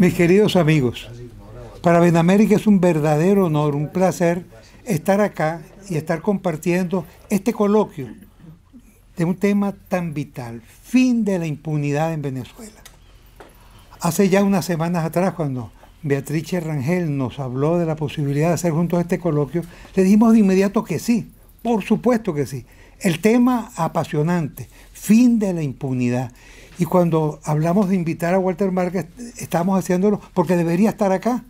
Mis queridos amigos, para Benamérica es un verdadero honor, un placer estar acá y estar compartiendo este coloquio de un tema tan vital, fin de la impunidad en Venezuela. Hace ya unas semanas atrás, cuando Beatriz Rangel nos habló de la posibilidad de hacer juntos este coloquio, le dijimos de inmediato que sí, por supuesto que sí. El tema apasionante, fin de la impunidad. Y cuando hablamos de invitar a Walter Márquez, estamos haciéndolo porque debería estar acá,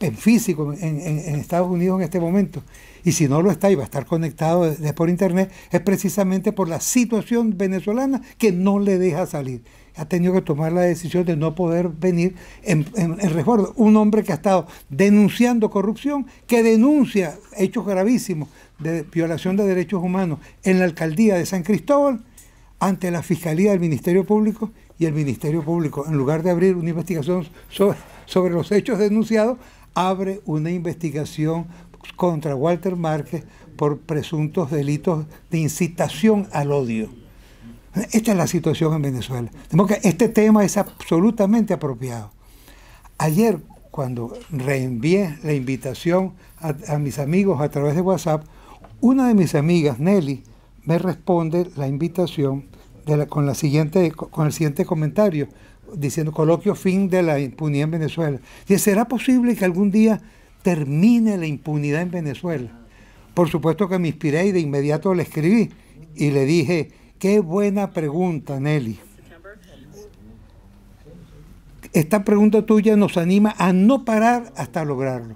en físico, en, Estados Unidos en este momento. Y si no lo está y va a estar conectado por Internet, es precisamente por la situación venezolana que no le deja salir. Ha tenido que tomar la decisión de no poder venir en, en resguardo. Un hombre que ha estado denunciando corrupción, que denuncia hechos gravísimos de violación de derechos humanos en la alcaldía de San Cristóbal, ante la Fiscalía del Ministerio Público y el Ministerio Público, en lugar de abrir una investigación sobre, los hechos denunciados, abre una investigación contra Walter Márquez por presuntos delitos de incitación al odio. Esta es la situación en Venezuela. Este tema es absolutamente apropiado. Ayer, cuando reenvié la invitación a, mis amigos a través de WhatsApp, una de mis amigas, Nelly, me responde la invitación con, la siguiente, con el siguiente comentario, diciendo coloquio fin de la impunidad en Venezuela. Dice, ¿será posible que algún día termine la impunidad en Venezuela? Por supuesto que me inspiré y de inmediato le escribí y le dije, qué buena pregunta, Nelly. Esta pregunta tuya nos anima a no parar hasta lograrlo.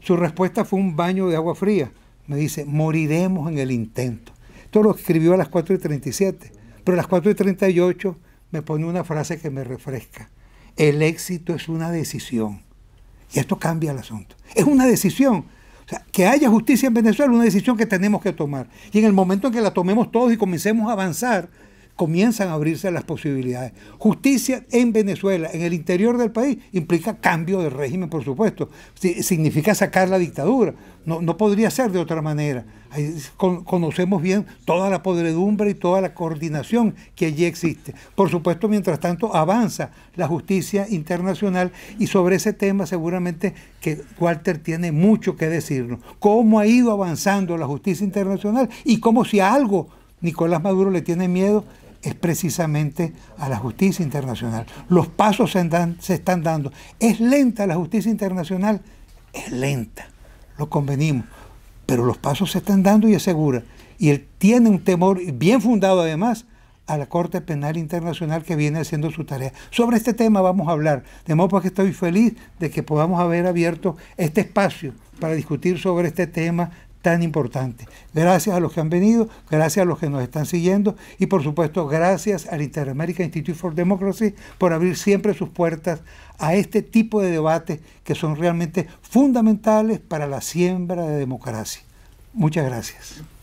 Su respuesta fue un baño de agua fría. Me dice, moriremos en el intento. Esto lo escribió a las 4 y 37. Pero a las 4 y 38 me pone una frase que me refresca. El éxito es una decisión. Y esto cambia el asunto. Es una decisión. que haya justicia en Venezuela es una decisión que tenemos que tomar. Y en el momento en que la tomemos todos y comencemos a avanzar, comienzan a abrirse las posibilidades. Justicia en Venezuela, en el interior del país, implica cambio de régimen, por supuesto. Significa sacar la dictadura. No, podría ser de otra manera. conocemos bien toda la podredumbre y toda la coordinación que allí existe. Por supuesto, mientras tanto, avanza la justicia internacional y sobre ese tema seguramente que Walter tiene mucho que decirnos. Cómo ha ido avanzando la justicia internacional y cómo si algo Nicolás Maduro le tiene miedo es precisamente a la justicia internacional. Los pasos se, se están dando. ¿Es lenta la justicia internacional? Es lenta, lo convenimos, pero los pasos se están dando y es segura. Y él tiene un temor bien fundado además a la Corte Penal Internacional que viene haciendo su tarea. Sobre este tema vamos a hablar, de modo pues que estoy feliz de que podamos haber abierto este espacio para discutir sobre este tema tan importante. Gracias a los que han venido, gracias a los que nos están siguiendo y por supuesto gracias al Interamerican Institute for Democracy por abrir siempre sus puertas a este tipo de debates que son realmente fundamentales para la siembra de democracia. Muchas gracias.